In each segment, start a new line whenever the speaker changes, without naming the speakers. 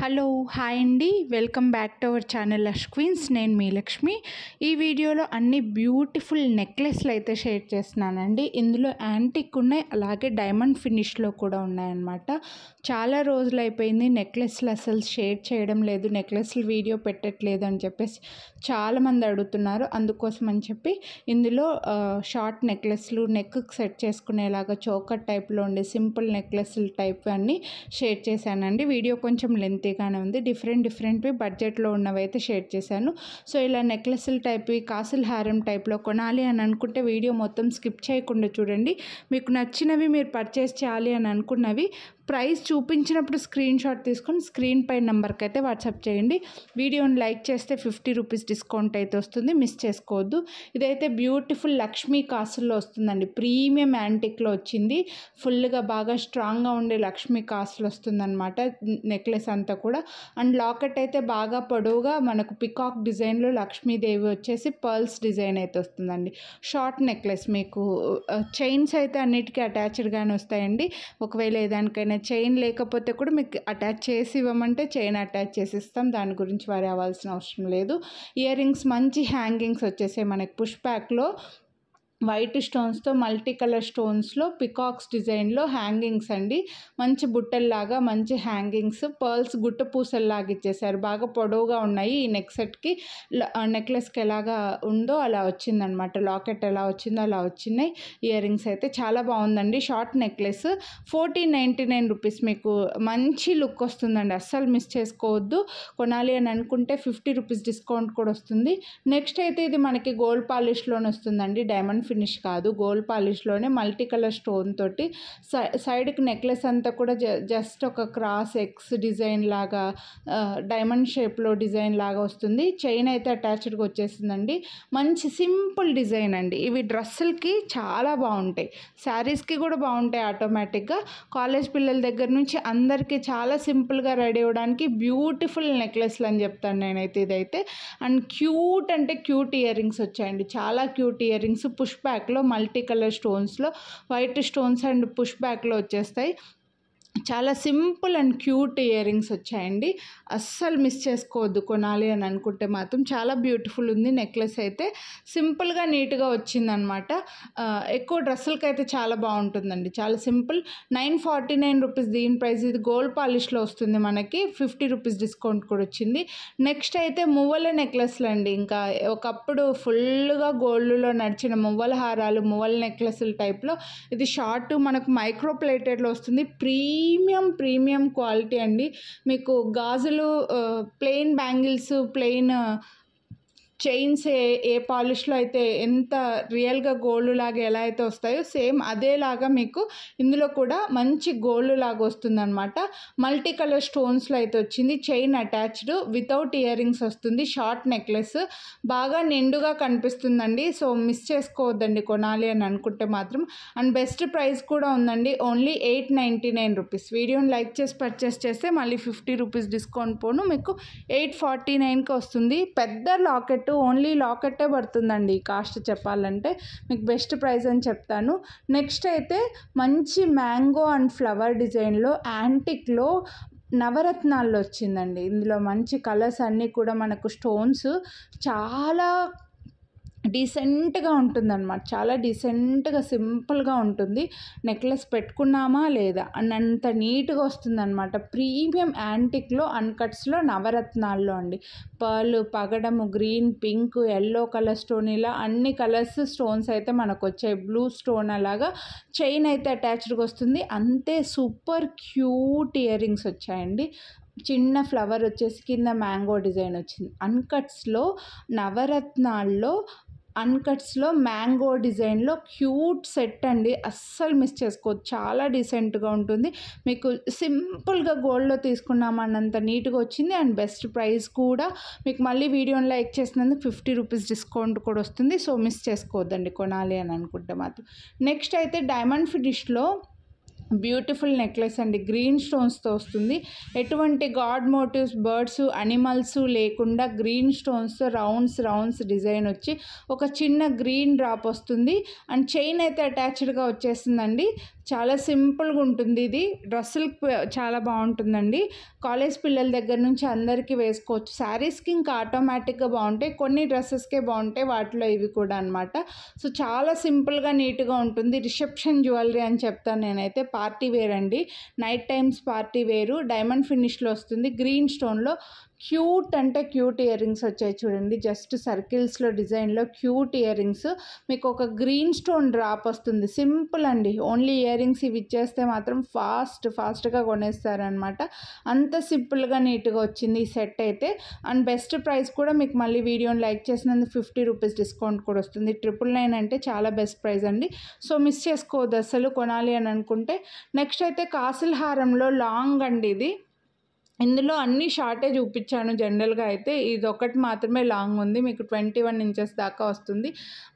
hello hi అండి welcome back to our channel queens నేను మీ లక్ష్మి ఈ వీడియోలో అన్ని బ్యూటిఫుల్ నెక్లెస్లు అయితే షేర్ చేస్తున్నానండి ఇందులో యాంటిక్ ఉన్నాయి అలాగే డైమండ్ ఫినిష్లో కూడా ఉన్నాయన్నమాట చాలా రోజులు అయిపోయింది నెక్లెస్లు అసలు షేర్ చేయడం లేదు నెక్లెస్లు వీడియో పెట్టట్లేదు అని చెప్పేసి చాలామంది అడుగుతున్నారు అందుకోసం అని చెప్పి ఇందులో షార్ట్ నెక్లెస్లు నెక్ సెట్ చేసుకునేలాగా చోకర్ టైప్లో ఉండే సింపుల్ నెక్లెస్లు టైప్ అన్నీ షేర్ చేశానండి వీడియో కొంచెం లెంత్ అంతేగానే ఉంది డిఫరెంట్ డిఫరెంట్వి బడ్జెట్లో ఉన్నవి అయితే షేర్ చేశాను సో ఇలా నెక్లెస్ల టైప్వి కాసుల హారం టైప్లో కొనాలి అని అనుకుంటే వీడియో మొత్తం స్కిప్ చేయకుండా చూడండి మీకు నచ్చినవి మీరు పర్చేస్ చేయాలి అని అనుకున్నవి ప్రైస్ చూపించినప్పుడు స్క్రీన్ షాట్ తీసుకొని స్క్రీన్ పై నెంబర్కి అయితే వాట్సాప్ చేయండి వీడియోని లైక్ చేస్తే ఫిఫ్టీ రూపీస్ డిస్కౌంట్ అయితే వస్తుంది మిస్ చేసుకోవద్దు ఇదైతే బ్యూటిఫుల్ లక్ష్మీ కాసుల్లో వస్తుందండి ప్రీమియం యాంటిక్లో వచ్చింది ఫుల్గా బాగా స్ట్రాంగ్గా ఉండే లక్ష్మీ కాసులు వస్తుందన్నమాట నెక్లెస్ అంతా కూడా అండ్ లాకెట్ అయితే బాగా పొడవుగా మనకు పికాక్ డిజైన్లో లక్ష్మీదేవి వచ్చేసి పర్ల్స్ డిజైన్ అయితే వస్తుందండి షార్ట్ నెక్లెస్ మీకు చైన్స్ అయితే అన్నిటికీ అటాచ్డ్గానే వస్తాయండి ఒకవేళ ఏదానికైనా ఏదైనా చైన్ లేకపోతే కూడా మీకు అటాచ్ చేసి ఇవ్వమంటే చైన్ అటాచ్ చేసి ఇస్తాం దాని గురించి వారి అవ్వాల్సిన అవసరం లేదు ఇయర్ రింగ్స్ మంచి హ్యాంగింగ్స్ వచ్చేసాయి మనకి పుష్ ప్యాక్లో వైట్ స్టోన్స్తో మల్టీ కలర్ స్టోన్స్లో పికాక్స్ డిజైన్లో హ్యాంగింగ్స్ అండి మంచి బుట్టల్లాగా మంచి హ్యాంగింగ్స్ పర్ల్స్ గుట్ట పూసల్లాగా ఇచ్చేసారు బాగా పొడవుగా ఉన్నాయి ఈ నెక్ సెట్కి నెక్లెస్కి ఎలాగా ఉందో అలా వచ్చిందనమాట లాకెట్ ఎలా వచ్చిందో అలా వచ్చినాయి ఇయర్ రింగ్స్ అయితే చాలా బాగుందండి short necklace fourteen ninety nine rupees మీకు మంచి లుక్ వస్తుందండి అస్సలు మిస్ చేసుకోవద్దు కొనాలి అని అనుకుంటే ఫిఫ్టీ రూపీస్ డిస్కౌంట్ కూడా వస్తుంది నెక్స్ట్ అయితే ఇది మనకి గోల్డ్ పాలిష్లోనే వస్తుందండి డైమండ్ ఫినిష్ కాదు గోల్డ్ పాలిష్లోనే మల్టీ కలర్ స్టోన్ తోటి సైడ్కి నెక్లెస్ అంతా కూడా జస్ట్ ఒక క్రాస్ ఎక్స్ డిజైన్ లాగా డైమండ్ షేప్లో డిజైన్ లాగా వస్తుంది చైన్ అయితే అటాచ్డ్గా వచ్చేసిందండి మంచి సింపుల్ డిజైన్ అండి ఇవి డ్రెస్సులకి చాలా బాగుంటాయి శారీస్కి కూడా బాగుంటాయి ఆటోమేటిక్గా కాలేజ్ పిల్లల దగ్గర నుంచి అందరికీ చాలా సింపుల్గా రెడీ అవ్వడానికి బ్యూటిఫుల్ నెక్లెస్లు అని చెప్తాను నేనైతే ఇదైతే అండ్ క్యూట్ అంటే క్యూట్ ఇయర్ రింగ్స్ వచ్చాయండి చాలా క్యూట్ ఇయర్ రింగ్స్ పుష్ప పుష్ బ్యాక్లో మల్టీ కలర్ స్టోన్స్లో వైట్ స్టోన్స్ అండ్ పుష్ బ్యాక్లో వచ్చేస్తాయి చాలా simple and cute ear rings వచ్చాయండి అస్సలు మిస్ చేసుకోవద్దు కొనాలి అని అనుకుంటే మాత్రం చాలా బ్యూటిఫుల్ ఉంది నెక్లెస్ అయితే సింపుల్గా నీట్గా వచ్చిందనమాట ఎక్కువ డ్రెస్సులకి అయితే చాలా బాగుంటుందండి చాలా simple nine forty nine rupees దీని ప్రైస్ ఇది గోల్డ్ పాలిష్లో వస్తుంది మనకి ఫిఫ్టీ రూపీస్ డిస్కౌంట్ కూడా వచ్చింది నెక్స్ట్ అయితే మువ్వల నెక్లెస్లు అండి ఇంకా ఒకప్పుడు ఫుల్గా గోల్డ్లో నడిచిన మువ్వల హారాలు మువ్వల నెక్లెస్ల టైప్లో ఇది షార్ట్ మనకు మైక్రో ప్లేటెడ్లో వస్తుంది ప్రీ ప్రీమియం ప్రీమియం క్వాలిటీ అండి మీకు గాజులు ప్లెయిన్ బ్యాంగిల్స్ ప్లెయిన్ చైన్స్ ఏ ఏ పాలిష్లో అయితే ఎంత రియల్గా గోల్డ్ లాగా ఎలా అయితే వస్తాయో సేమ్ అదేలాగా మీకు ఇందులో కూడా మంచి గోల్డ్ లాగా వస్తుందన్నమాట మల్టీ కలర్ స్టోన్స్లో అయితే వచ్చింది chain attached without ear rings వస్తుంది షార్ట్ నెక్లెస్ బాగా నిండుగా కనిపిస్తుందండి సో మిస్ చేసుకోవద్దండి కొనాలి అని అనుకుంటే మాత్రం అండ్ బెస్ట్ ప్రైస్ కూడా ఉందండి only eight ninety nine rupees వీడియోని లైక్ చేసి పర్చేస్ చేస్తే మళ్ళీ ఫిఫ్టీ రూపీస్ డిస్కౌంట్ పోను మీకు ఎయిట్ ఫార్టీ నైన్కి వస్తుంది పెద్ద లాకెట్ లాకెట్ ఓన్లీ లాకెట్టే పడుతుందండి కాస్ట్ చెప్పాలంటే మీకు బెస్ట్ ప్రైస్ అని చెప్తాను నెక్స్ట్ అయితే మంచి మ్యాంగో అండ్ ఫ్లవర్ డిజైన్లో యాంటిక్లో నవరత్నాల్లో వచ్చిందండి ఇందులో మంచి కలర్స్ అన్నీ కూడా మనకు స్టోన్స్ చాలా డీసెంట్గా ఉంటుందన్నమాట చాలా డీసెంట్గా సింపుల్గా ఉంటుంది నెక్లెస్ పెట్టుకున్నామా లేదా అంత నీట్గా వస్తుందన్నమాట ప్రీమియం యాంటిక్లో అన్కట్స్లో నవరత్నాల్లో అండి పర్ల్ పగడము green pink yellow colour stone ఇలా అన్ని కలర్స్ స్టోన్స్ అయితే మనకు వచ్చాయి బ్లూ స్టోన్ అలాగా చైన్ అయితే అటాచ్డ్గా వస్తుంది అంతే సూపర్ క్యూట్ ఇయర్ రింగ్స్ వచ్చాయండి చిన్న ఫ్లవర్ వచ్చేసి కింద మ్యాంగో డిజైన్ వచ్చింది అన్కట్స్లో నవరత్నాల్లో అన్కట్స్లో మ్యాంగో డిజైన్లో క్యూట్ సెట్ అండి అస్సలు మిస్ చేసుకోవద్దు చాలా డీసెంట్గా ఉంటుంది మీకు సింపుల్గా గోల్డ్లో తీసుకున్నామన్నంత నీట్గా వచ్చింది అండ్ బెస్ట్ ప్రైస్ కూడా మీకు మళ్ళీ వీడియోని లైక్ చేసినందుకు ఫిఫ్టీ రూపీస్ డిస్కౌంట్ కూడా వస్తుంది సో మిస్ చేసుకోవద్దండి కొనాలి అని అనుకుంటే మాత్రం నెక్స్ట్ అయితే డైమండ్ ఫినిష్లో బ్యూటిఫుల్ నెక్లెస్ అండి గ్రీన్ స్టోన్స్తో వస్తుంది ఎటువంటి గాడ్ మోటివ్స్ బర్డ్స్ అనిమల్స్ లేకుండా గ్రీన్ స్టోన్స్తో రౌండ్స్ రౌండ్స్ డిజైన్ వచ్చి ఒక చిన్న గ్రీన్ డ్రాప్ వస్తుంది అండ్ చైన్ అయితే అటాచ్డ్గా వచ్చేస్తుందండి చాలా సింపుల్గా ఉంటుంది ఇది డ్రెస్సులు చాలా బాగుంటుందండి కాలేజ్ పిల్లల దగ్గర నుంచి అందరికీ వేసుకోవచ్చు శారీస్కి ఇంకా ఆటోమేటిక్గా బాగుంటాయి కొన్ని డ్రెస్సెస్కే బాగుంటాయి వాటిలో ఇవి కూడా అనమాట సో చాలా సింపుల్గా నీట్గా ఉంటుంది రిసెప్షన్ జ్యువెలరీ అని చెప్తాను నేనైతే పార్టీ వేర్ అండి night times party wear diamond ఫినిష్లో వస్తుంది గ్రీన్ స్టోన్లో క్యూట్ అంటే క్యూట్ ఇయర్ రింగ్స్ వచ్చాయి చూడండి జస్ట్ సర్కిల్స్లో డిజైన్లో క్యూట్ ఇయర్ రింగ్స్ మీకు ఒక గ్రీన్ స్టోన్ డ్రాప్ వస్తుంది సింపుల్ అండి ఓన్లీ ఇయర్ రింగ్స్ ఇవి ఇచ్చేస్తే మాత్రం ఫాస్ట్ ఫాస్ట్గా కొనేస్తారనమాట అంత సింపుల్గా నీట్గా వచ్చింది ఈ సెట్ అయితే అండ్ బెస్ట్ ప్రైస్ కూడా మీకు మళ్ళీ వీడియోని లైక్ చేసినందుకు ఫిఫ్టీ రూపీస్ డిస్కౌంట్ కూడా వస్తుంది ట్రిపుల్ నైన్ అంటే చాలా బెస్ట్ ప్రైస్ అండి సో మిస్ చేసుకోవద్దు అసలు కొనాలి అని అనుకుంటే నెక్స్ట్ అయితే కాసిల్ హారంలో లాంగ్ అండి ఇది ఇందులో అన్ని షార్టే చూపించాను జనరల్గా అయితే ఇది ఒకటి మాత్రమే లాంగ్ ఉంది మీకు ట్వంటీ వన్ ఇంచెస్ దాకా వస్తుంది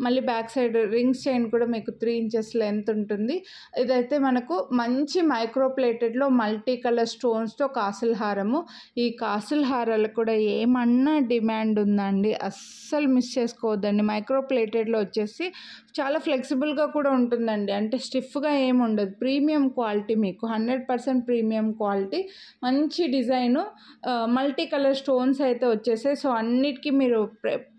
మళ్ళీ బ్యాక్ సైడ్ రింగ్స్ చైన్ కూడా మీకు త్రీ ఇంచెస్ లెంత్ ఉంటుంది ఇదైతే మనకు మంచి మైక్రో ప్లేటెడ్లో మల్టీ కలర్ స్టోన్స్తో కాసుల హారము ఈ కాసుల హారాలు కూడా ఏమన్నా డిమాండ్ ఉందండి అస్సలు మిస్ చేసుకోవద్దండి మైక్రో ప్లేటెడ్లో వచ్చేసి చాలా ఫ్లెక్సిబుల్గా కూడా ఉంటుందండి అంటే స్టిఫ్గా ఏమి ఉండదు ప్రీమియం క్వాలిటీ మీకు హండ్రెడ్ పర్సెంట్ ప్రీమియం క్వాలిటీ మంచి design design multi colour stones అయితే వచ్చేసాయి సో అన్నిటికీ మీరు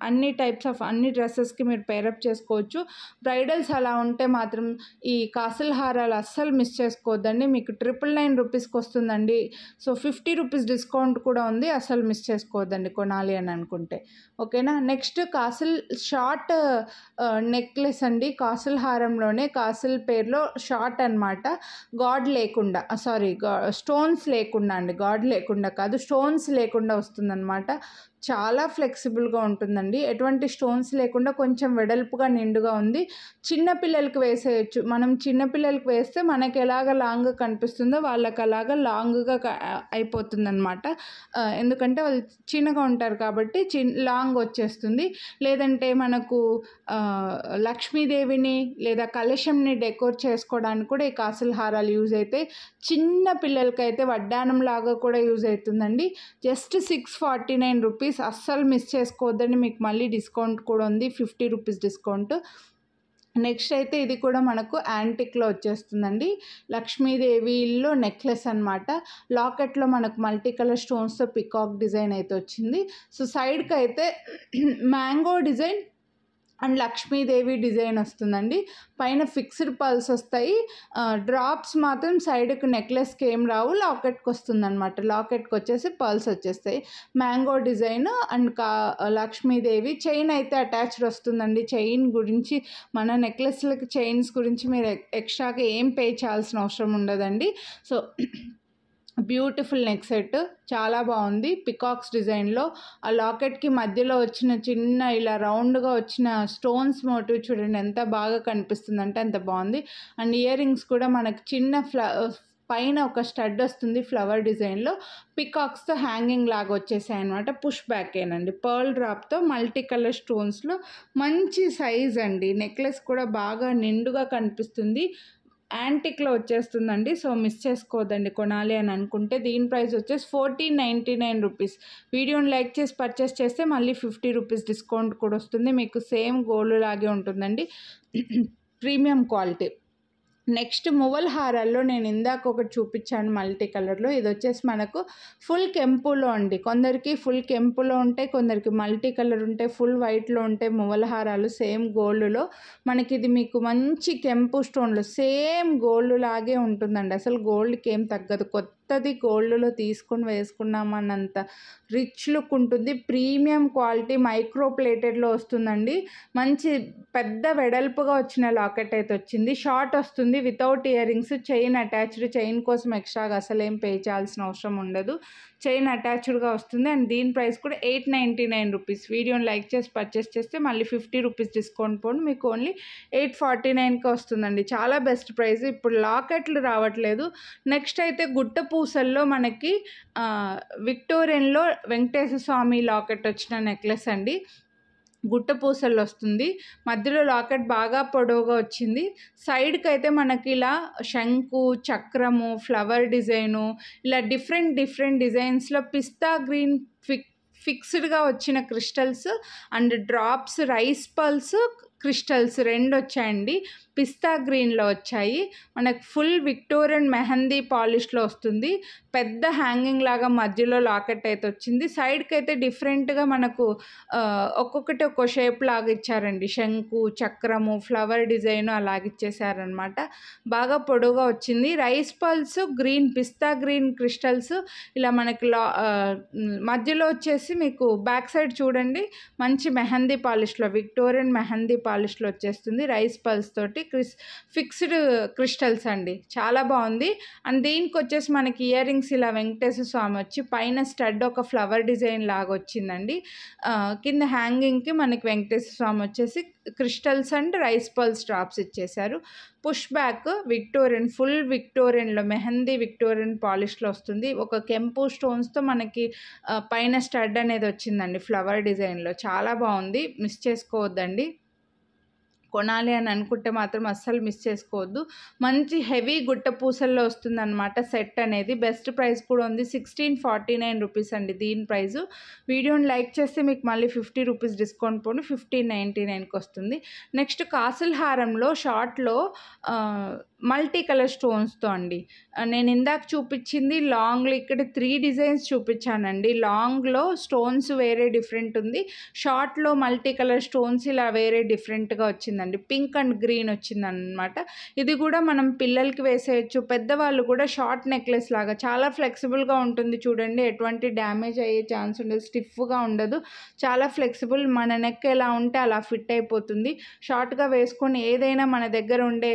అన్ని టైప్స్ ఆఫ్ అన్ని డ్రెస్సెస్కి మీరు పేరప్ చేసుకోవచ్చు బ్రైడల్స్ అలా ఉంటే మాత్రం ఈ కాసల్ హారాలు అస్సలు మిస్ చేసుకోవద్దండి మీకు ట్రిపుల్ నైన్ రూపీస్కి వస్తుందండి సో ఫిఫ్టీ రూపీస్ డిస్కౌంట్ కూడా ఉంది అస్సలు మిస్ చేసుకోవద్దండి కొనాలి అని అనుకుంటే ఓకేనా నెక్స్ట్ కాసిల్ షార్ట్ నెక్లెస్ అండి కాసిల్ హారంలోనే కాసిల్ పేర్లో షార్ట్ అనమాట గాడ్ లేకుండా సారీ స్టోన్స్ లేకుండా అండి గాడ్ లే లేకుండా కాదు స్టోన్స్ లేకుండా వస్తుందన్నమాట చాలా ఫ్లెక్సిబుల్గా ఉంటుందండి ఎటువంటి స్టోన్స్ లేకుండా కొంచెం వెడల్పుగా నిండుగా ఉంది చిన్నపిల్లలకి వేసేయచ్చు మనం చిన్నపిల్లలకి వేస్తే మనకి ఎలాగ లాంగ్ కనిపిస్తుందో వాళ్ళకి అలాగ లాంగ్గా అయిపోతుందన్నమాట ఎందుకంటే వాళ్ళు చిన్నగా ఉంటారు కాబట్టి చిన్ లాంగ్ వచ్చేస్తుంది లేదంటే మనకు లక్ష్మీదేవిని లేదా కలశంని డెకోర్ చేసుకోవడానికి కూడా ఈ కాసుల హారాలు యూజ్ అవుతాయి చిన్న పిల్లలకైతే వడ్డానం లాగా కూడా యూజ్ అవుతుందండి just six forty nine rupees please అస్సలు మిస్ చేసుకోవద్దండి మీకు మళ్ళీ డిస్కౌంట్ కూడా ఉంది ఫిఫ్టీ రూపీస్ డిస్కౌంట్ నెక్స్ట్ అయితే ఇది కూడా మనకు యాంటిక్లో వచ్చేస్తుందండి లక్ష్మీదేవిలో నెక్లెస్ అనమాట లాకెట్లో మనకు మల్టీ కలర్ స్టోన్స్తో పికాక్ డిజైన్ అయితే వచ్చింది సో సైడ్కి అయితే mango design and Lakshmidevi design వస్తుందండి పైన ఫిక్స్డ్ పల్స్ వస్తాయి డ్రాప్స్ మాత్రం సైడ్కి నెక్లెస్కి ఏం రావు లాకెట్కి వస్తుందన్నమాట లాకెట్కి వచ్చేసి పల్స్ వచ్చేస్తాయి మ్యాంగో డిజైన్ అండ్ కా లక్ష్మీదేవి చైన్ అయితే అటాచ్డ్ వస్తుందండి చైన్ గురించి మన నెక్లెస్లకి చైన్స్ గురించి మీరు ఎక్స్ట్రాగా ఏం పే చేయాల్సిన అవసరం ఉండదండి సో బ్యూటిఫుల్ నెక్ సెట్ చాలా బాగుంది పికాక్స్ డిజైన్లో ఆ లాకెట్కి మధ్యలో వచ్చిన చిన్న ఇలా రౌండ్గా వచ్చిన స్టోన్స్ మోటివ్ చూడండి ఎంత బాగా కనిపిస్తుందంటే అంత బాగుంది అండ్ ఇయర్ రింగ్స్ కూడా మనకు చిన్న ఫ్ల పైన ఒక స్టడ్ వస్తుంది ఫ్లవర్ డిజైన్లో పికాక్స్తో హ్యాంగింగ్ లాగా వచ్చేసాయి అనమాట పుష్ బ్యాకేనండి పర్ల్ డ్రాప్తో మల్టీ కలర్ స్టోన్స్లో మంచి సైజ్ అండి నెక్లెస్ కూడా బాగా నిండుగా కనిపిస్తుంది యాంటిక్లో వచ్చేస్తుందండి సో మిస్ చేసుకోదండి కొనాలి అని అనుకుంటే దీని ప్రైస్ వచ్చేసి ఫోర్టీన్ నైంటీ నైన్ రూపీస్ వీడియోని లైక్ చేసి పర్చేస్ చేస్తే మళ్ళీ ఫిఫ్టీ రూపీస్ డిస్కౌంట్ కూడా వస్తుంది మీకు సేమ్ గోల్డ్ లాగే ఉంటుందండి ప్రీమియం క్వాలిటీ నెక్స్ట్ మువల్ హారాల్లో నేను ఇందాక ఒకటి చూపించాను మల్టీ కలర్లో ఇది వచ్చేసి మనకు ఫుల్ కెంపులో అండి కొందరికి ఫుల్ కెంపులో ఉంటే కొందరికి మల్టీ కలర్ ఉంటే ఫుల్ వైట్లో ఉంటే మువల్ హారాలు సేమ్ గోల్డ్లో మనకి ఇది మీకు మంచి కెంపు స్టోన్లో సేమ్ గోల్డ్ లాగే ఉంటుందండి అసలు గోల్డ్కి ఏం తగ్గదు కొత్త కొత్తది గోల్డ్లో తీసుకొని వేసుకున్నామన్నంత రిచ్ లుక్ ఉంటుంది ప్రీమియం క్వాలిటీ మైక్రో ప్లేటెడ్లో వస్తుందండి మంచి పెద్ద వెడల్పుగా వచ్చిన లాకెట్ అయితే వచ్చింది షార్ట్ వస్తుంది without ear rings chain attached chain కోసం ఎక్స్ట్రాగా అసలు ఏం పే చేయాల్సిన అవసరం ఉండదు చైన్ అటాచ్డ్గా వస్తుంది అండ్ దీని ప్రైస్ కూడా ఎయిట్ నైంటీ నైన్ రూపీస్ వీడియోని లైక్ చేసి పర్చేస్ చేస్తే మళ్ళీ ఫిఫ్టీ రూపీస్ డిస్కౌంట్ పోండి మీకు ఓన్లీ ఎయిట్ ఫార్టీ నైన్కి వస్తుందండి చాలా బెస్ట్ ప్రైస్ ఇప్పుడు లాకెట్లు రావట్లేదు నెక్స్ట్ అయితే గుట్ట పూసల్లో మనకి విక్టోరియన్లో వెంకటేశ్వర స్వామి లాకెట్ వచ్చిన నెక్లెస్ అండి బుట్ట పూసలు వస్తుంది మధ్యలో లాకెట్ బాగా పొడవుగా వచ్చింది సైడ్కి అయితే మనకి ఇలా శంకు చక్రము ఫ్లవర్ డిజైను ఇలా డిఫరెంట్ డిఫరెంట్ డిజైన్స్లో పిస్తా గ్రీన్ ఫిక్ ఫిక్స్డ్గా వచ్చిన crystals and drops rice pulse crystals రెండు వచ్చాయండి పిస్తా గ్రీన్లో వచ్చాయి మనకు ఫుల్ విక్టోరియన్ మెహందీ పాలిష్లో వస్తుంది పెద్ద హ్యాంగింగ్ లాగా మధ్యలో లాకెట్ అయితే వచ్చింది సైడ్కి అయితే డిఫరెంట్గా మనకు ఒక్కొక్కటి ఒక్కో షేప్ లాగా ఇచ్చారండి శంకు చక్రము ఫ్లవర్ డిజైన్ అలాగిచ్చేసారనమాట బాగా పొడవుగా వచ్చింది రైస్ పల్స్ గ్రీన్ పిస్తా గ్రీన్ క్రిస్టల్స్ ఇలా మనకి లా మధ్యలో వచ్చేసి మీకు బ్యాక్ సైడ్ చూడండి మంచి మెహందీ పాలిష్లో విక్టోరియన్ మెహందీ పాలిష్లో వచ్చేస్తుంది రైస్ పల్స్ తోటి క్రిస్ ఫిక్స్డ్ క్రిస్టల్స్ అండి చాలా బాగుంది అండ్ దీనికి వచ్చేసి మనకి ఇయర్ రింగ్స్ ఇలా వెంకటేశ్వర స్వామి వచ్చి పైన స్టడ్ ఒక ఫ్లవర్ డిజైన్ లాగా వచ్చిందండి కింద హ్యాంగింగ్కి మనకి వెంకటేశ్వర స్వామి వచ్చేసి crystals and rice pulse drops ఇచ్చేశారు పుష్ బ్యాక్ విక్టోరియన్ ఫుల్ విక్టోరియన్లో మెహందీ విక్టోరియన్ పాలిష్లో వస్తుంది ఒక కెంపు స్టోన్స్తో మనకి పైన స్టడ్ అనేది వచ్చిందండి ఫ్లవర్ డిజైన్లో చాలా బాగుంది మిస్ చేసుకోవద్దండి కొనాలి అని అనుకుంటే మాత్రం అస్సలు మిస్ చేసుకోవద్దు మంచి హెవీ గుట్ట పూసల్లో వస్తుందన్నమాట సెట్ అనేది బెస్ట్ ప్రైస్ కూడా ఉంది సిక్స్టీన్ ఫార్టీ నైన్ రూపీస్ అండి దీని ప్రైస్ వీడియోని లైక్ చేస్తే మీకు మళ్ళీ ఫిఫ్టీ రూపీస్ డిస్కౌంట్ పోండి ఫిఫ్టీన్ నైంటీ నైన్కి వస్తుంది నెక్స్ట్ కాసుల్ హారంలో షార్ట్లో మల్టీ కలర్ స్టోన్స్తో అండి నేను ఇందాక చూపించింది లాంగ్లో ఇక్కడ త్రీ డిజైన్స్ చూపించానండి లాంగ్లో స్టోన్స్ వేరే డిఫరెంట్ ఉంది షార్ట్లో మల్టీ కలర్ స్టోన్స్ ఇలా వేరే డిఫరెంట్గా వచ్చిందండి పింక్ అండ్ గ్రీన్ వచ్చిందనమాట ఇది కూడా మనం పిల్లలకి వేసేయచ్చు పెద్దవాళ్ళు కూడా షార్ట్ నెక్లెస్ లాగా చాలా ఫ్లెక్సిబుల్గా ఉంటుంది చూడండి ఎటువంటి డ్యామేజ్ అయ్యే ఛాన్స్ ఉండదు స్టిఫ్గా ఉండదు చాలా ఫ్లెక్సిబుల్ మన నెక్ ఎలా ఉంటే అలా ఫిట్ అయిపోతుంది షార్ట్గా వేసుకొని ఏదైనా మన దగ్గర ఉండే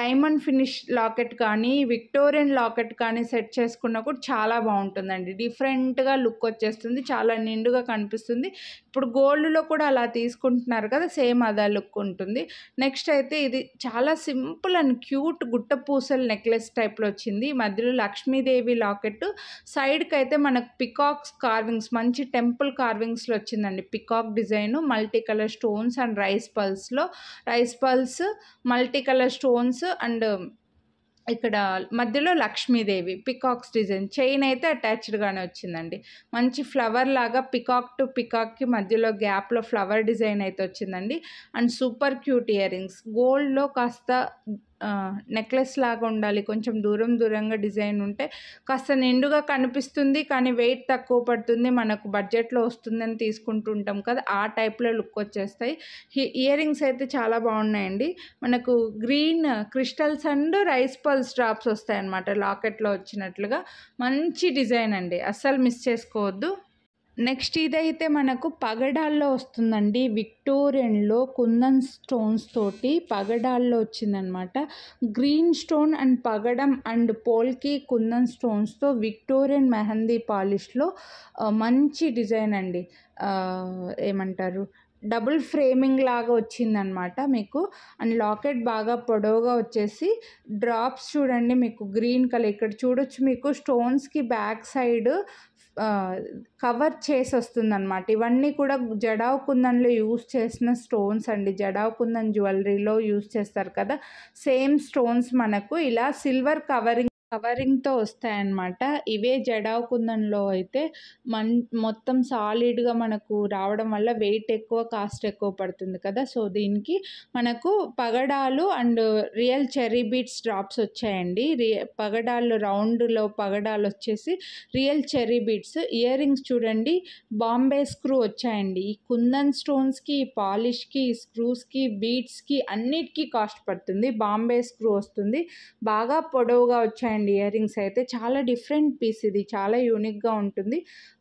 డైమండ్ ఫినిష్ లాకెట్ కానీ విక్టోరియన్ లాకెట్ కానీ సెట్ చేసుకున్నా కూడా చాలా బాగుంటుందండి డిఫరెంట్గా లుక్ వచ్చేస్తుంది చాలా నిండుగా కనిపిస్తుంది ఇప్పుడు గోల్డ్లో కూడా అలా తీసుకుంటున్నారు కదా సేమ్ అదే లుక్ ఉంటుంది నెక్స్ట్ అయితే ఇది చాలా సింపుల్ అండ్ క్యూట్ గుట్ట పూసల నెక్లెస్ టైప్లో వచ్చింది మధ్యలో లక్ష్మీదేవి లాకెట్ సైడ్కి అయితే మనకు పికాక్స్ కార్వింగ్స్ మంచి టెంపుల్ కార్వింగ్స్లో వచ్చిందండి peacock design multi colour stones and rice పల్స్లో rice pulse multi colour stones and ఇక్కడ మధ్యలో లక్ష్మీదేవి పికాక్స్ డిజైన్ చైన్ అయితే అటాచ్డ్గానే వచ్చిందండి మంచి ఫ్లవర్ లాగా పికాక్ టు పికాక్కి మధ్యలో గ్యాప్లో ఫ్లవర్ డిజైన్ అయితే వచ్చిందండి and super cute ear rings గోల్డ్లో కాస్త నెక్లెస్ లాగా ఉండాలి కొంచెం దూరం దూరంగా డిజైన్ ఉంటే కాస్త నిండుగా కనిపిస్తుంది కానీ వెయిట్ తక్కువ పడుతుంది మనకు బడ్జెట్లో వస్తుందని తీసుకుంటుంటాం కదా ఆ టైప్లో లుక్ వచ్చేస్తాయి ఇయర్ రింగ్స్ అయితే చాలా బాగున్నాయండి మనకు green crystals and rice pulse drops వస్తాయి అన్నమాట లాకెట్లో వచ్చినట్లుగా మంచి డిజైన్ అండి అస్సలు మిస్ చేసుకోవద్దు నెక్స్ట్ ఇదైతే మనకు పగడాల్లో వస్తుందండి విక్టోరియన్లో కుందన్ స్టోన్స్ తోటి పగడాల్లో వచ్చిందనమాట గ్రీన్ స్టోన్ అండ్ పగడం అండ్ పోల్కి కుందన్ స్టోన్స్తో విక్టోరియన్ మెహందీ పాలిష్లో మంచి డిజైన్ అండి ఏమంటారు డబుల్ ఫ్రేమింగ్ లాగా వచ్చిందనమాట మీకు అండ్ లాకెట్ బాగా పొడవుగా వచ్చేసి డ్రాప్స్ చూడండి మీకు గ్రీన్ కలర్ ఇక్కడ చూడొచ్చు మీకు స్టోన్స్కి బ్యాక్ సైడ్ కవర్ చేసి అనమాట ఇవన్నీ కూడా జడావు కుందన్లో యూజ్ చేసిన స్టోన్స్ అండి జడావు కుందన్ జ్యువెలరీలో యూజ్ చేస్తారు కదా సేమ్ స్టోన్స్ మనకు ఇలా సిల్వర్ కవరింగ్ కవరింగ్తో వస్తాయన్నమాట ఇవే జడావు కుందన్లో అయితే మన్ మొత్తం సాలిడ్గా మనకు రావడం వల్ల వెయిట్ ఎక్కువ కాస్ట్ ఎక్కువ పడుతుంది కదా సో దీనికి మనకు పగడాలు and real cherry beads drops వచ్చాయండి పగడాలు రౌండ్లో పగడాలు వచ్చేసి real cherry beads ear rings చూడండి బాంబే స్క్రూ వచ్చాయండి ఈ కుందన్ స్టోన్స్కి పాలిష్కి స్క్రూస్కి బీట్స్కి అన్నిటికీ కాస్ట్ పడుతుంది బాంబే స్క్రూ వస్తుంది బాగా పొడవుగా వచ్చాయండి అండ్ ఇయర్ రింగ్స్ అయితే చాలా డిఫరెంట్ పీస్ ఇది చాలా యూనిక్గా ఉంటుంది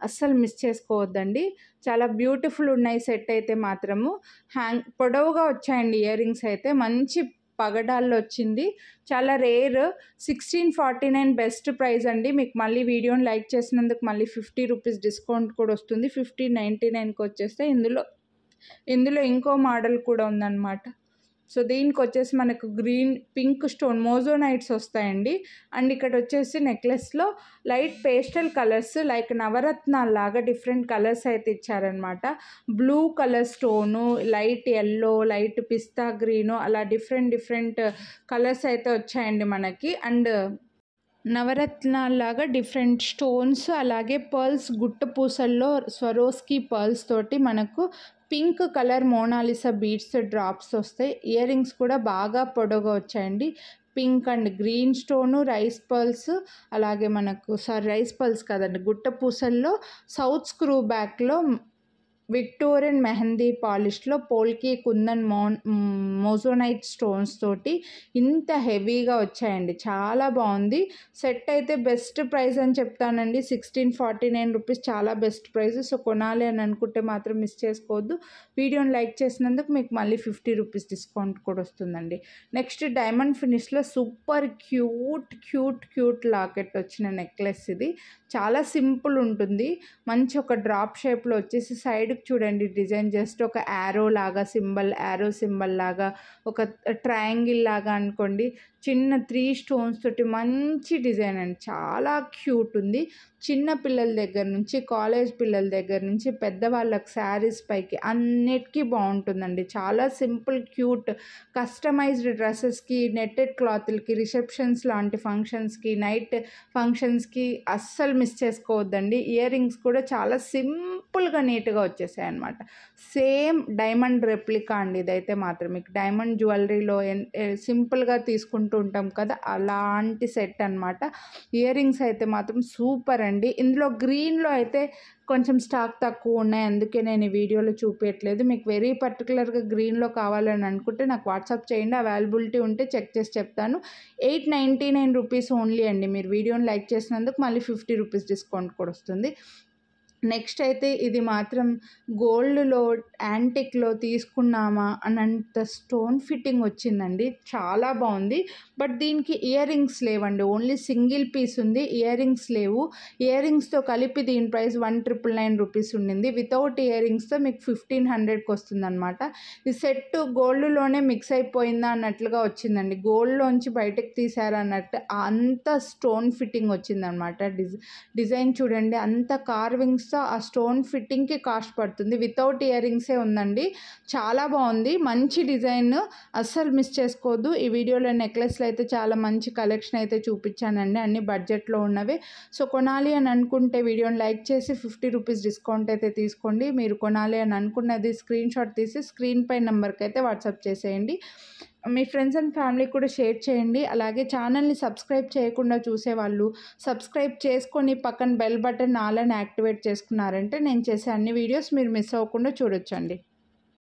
అస్సలు మిస్ చేసుకోవద్దండి చాలా బ్యూటిఫుల్ ఉన్నాయి సెట్ అయితే మాత్రము హ్యాంగ్ పొడవుగా వచ్చాయండి ఇయర్ రింగ్స్ అయితే మంచి పగడాల్లో వచ్చింది చాలా rare sixteen forty nine best price అండి మీకు మళ్ళీ వీడియోని లైక్ చేసినందుకు మళ్ళీ ఫిఫ్టీ రూపీస్ డిస్కౌంట్ కూడా వస్తుంది ఫిఫ్టీ నైంటీ నైన్కి వచ్చేస్తే ఇందులో ఇందులో ఇంకో మోడల్ కూడా ఉందన్నమాట సో దీనికి వచ్చేసి మనకు గ్రీన్ పింక్ స్టోన్ మోజోనైట్స్ వస్తాయండి అండ్ ఇక్కడ వచ్చేసి నెక్లెస్లో లైట్ పేస్టల్ కలర్స్ లైక్ నవరత్నాలు లాగా డిఫరెంట్ కలర్స్ అయితే ఇచ్చారనమాట blue colour stone light yellow light పిస్తా గ్రీను అలా డిఫరెంట్ డిఫరెంట్ కలర్స్ అయితే వచ్చాయండి మనకి అండ్ నవరత్నాల్లాగా డిఫరెంట్ స్టోన్స్ అలాగే పర్ల్స్ గుట్ట పూసల్లో స్వరోస్కి పర్ల్స్ తోటి మనకు pink colour Monalisa beads drops వస్తాయి ఇయర్ రింగ్స్ కూడా బాగా పొడవుగా వచ్చాయండి pink and green stone rice pearls అలాగే మనకు సారీ రైస్ పర్ల్స్ కదండి గుట్ట పూసల్లో సౌత్ స్క్రూ బ్యాక్లో విక్టోరియన్ మెహందీ పాలిష్లో పోల్కి కుందన్ మోన్ మోజోనైట్ స్టోన్స్ తోటి ఇంత హెవీగా వచ్చాయండి చాలా బాగుంది సెట్ అయితే బెస్ట్ ప్రైస్ అని చెప్తానండి సిక్స్టీన్ ఫార్టీ నైన్ రూపీస్ చాలా బెస్ట్ ప్రైస్ సో కొనాలి అని అనుకుంటే మాత్రం మిస్ చేసుకోవద్దు వీడియోని లైక్ చేసినందుకు మీకు మళ్ళీ ఫిఫ్టీ రూపీస్ డిస్కౌంట్ కూడా వస్తుందండి నెక్స్ట్ డైమండ్ ఫినిష్లో super cute cute cute locket వచ్చిన నెక్లెస్ ఇది చాలా సింపుల్ ఉంటుంది మంచి ఒక డ్రాప్ షేప్లో వచ్చేసి సైడ్ షేప్ చూడండి డిజైన్ జస్ట్ ఒక యారో లాగా సింబల్ యారో సింబల్ లాగా ఒక ట్రయాంగిల్ లాగా అనుకోండి చిన్న త్రీ స్టోన్స్ తోటి మంచి డిజైన్ అండి చాలా క్యూట్ ఉంది చిన్న పిల్లల దగ్గర నుంచి కాలేజ్ పిల్లల దగ్గర నుంచి పెద్దవాళ్ళకి శారీస్ పైకి అన్నిటికీ బాగుంటుందండి చాలా సింపుల్ క్యూట్ కస్టమైజ్డ్ డ్రెస్సెస్కి నెట్టెడ్ క్లాత్లకి రిసెప్షన్స్ లాంటి ఫంక్షన్స్కి నైట్ ఫంక్షన్స్కి అస్సలు మిస్ చేసుకోవద్దండి ఇయర్ రింగ్స్ కూడా చాలా సింపుల్ సింపుల్గా నీట్గా వచ్చేసాయి అనమాట సేమ్ డైమండ్ రెప్లికా అండి ఇదైతే మాత్రం మీకు డైమండ్ జ్యువెలరీలో సింపుల్గా తీసుకుంటూ ఉంటాం కదా అలాంటి సెట్ అనమాట ఇయర్ రింగ్స్ అయితే మాత్రం సూపర్ అండి ఇందులో గ్రీన్లో అయితే కొంచెం స్టాక్ తక్కువ ఉన్నాయి అందుకే నేను ఈ వీడియోలో చూపించట్లేదు మీకు వెరీ పర్టికులర్గా గ్రీన్లో కావాలని అనుకుంటే నాకు వాట్సాప్ చేయండి అవైలబిలిటీ ఉంటే చెక్ చేసి చెప్తాను eight ninety nine rupees only అండి మీరు వీడియోని లైక్ చేసినందుకు మళ్ళీ ఫిఫ్టీ రూపీస్ డిస్కౌంట్ కూడా వస్తుంది నెక్స్ట్ అయితే ఇది మాత్రం గోల్డ్లో యాంటిక్లో తీసుకున్నామా అనంత స్టోన్ ఫిట్టింగ్ వచ్చిందండి చాలా బాగుంది బట్ దీనికి ఇయర్ రింగ్స్ లేవండి ఓన్లీ సింగిల్ పీస్ ఉంది ఇయర్ రింగ్స్ లేవు ఇయర్ రింగ్స్తో కలిపి దీని price one triple nine rupees ఉండింది వితౌట్ ఇయర్ రింగ్స్తో మీకు ఫిఫ్టీన్ హండ్రెడ్కి వస్తుందన్నమాట ఈ సెట్ గోల్డ్లోనే మిక్స్ అయిపోయిందా అన్నట్లుగా వచ్చిందండి గోల్డ్లోంచి బయటకు తీసారన్నట్టు అన్నట్టు అంత స్టోన్ ఫిట్టింగ్ వచ్చిందనమాట డిజైన్ చూడండి అంత కార్వింగ్స్ ఇయరింగ్స్తో ఆ స్టోన్ ఫిట్టింగ్కి కాస్ట్ పడుతుంది వితౌట్ ఇయరింగ్సే ఉందండి చాలా బాగుంది మంచి డిజైన్ అస్సలు మిస్ చేసుకోవద్దు ఈ వీడియోలో నెక్లెస్లు అయితే చాలా మంచి కలెక్షన్ అయితే చూపించానండి అన్ని బడ్జెట్లో ఉన్నవి సో కొనాలి అని అనుకుంటే వీడియోని లైక్ చేసి ఫిఫ్టీ రూపీస్ డిస్కౌంట్ అయితే తీసుకోండి మీరు కొనాలి అని అనుకున్నది స్క్రీన్ షాట్ తీసి స్క్రీన్ పై నెంబర్కి అయితే వాట్సాప్ చేసేయండి మీ ఫ్రెండ్స్ అండ్ ఫ్యామిలీకి కూడా షేర్ చేయండి అలాగే ఛానల్ని సబ్స్క్రైబ్ చేయకుండా చూసేవాళ్ళు సబ్స్క్రైబ్ చేసుకొని పక్కన బెల్ బటన్ అని యాక్టివేట్ చేసుకున్నారంటే నేను చేసే అన్ని వీడియోస్ మీరు మిస్ అవ్వకుండా చూడొచ్చండి